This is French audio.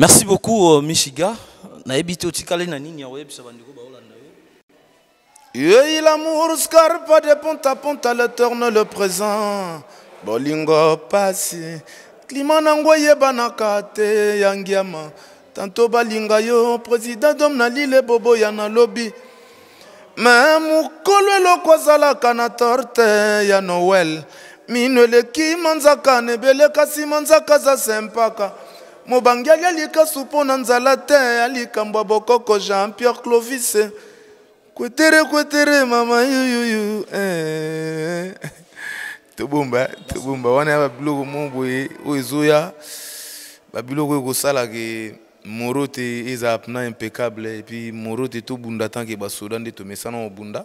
merci beaucoup euh, Michiga. mishiga nayebi Niniya na nini baolanda yo yei lamour ponta ponta le tourne le présent bolingo passé. Climat nango banakate te tanto balinga yo président d'homme na lile bobo nalobi me mokolo eloko kwazala na torte ya noel mino ki manzaka nebele kasi manzaka za sempaka mobangi alikasu mpo na nzala te alikambo ya bokoko jean pierre clovis kwetere kwetere mama yuyuyu eh, eh. tobomba tobomba wana ya babiloko mo boye oyo ezoya babiloko oyo kosalaka moro te ezala mpena impeccable epuis moro te tobunda tanke basoda nde tomesana mobunda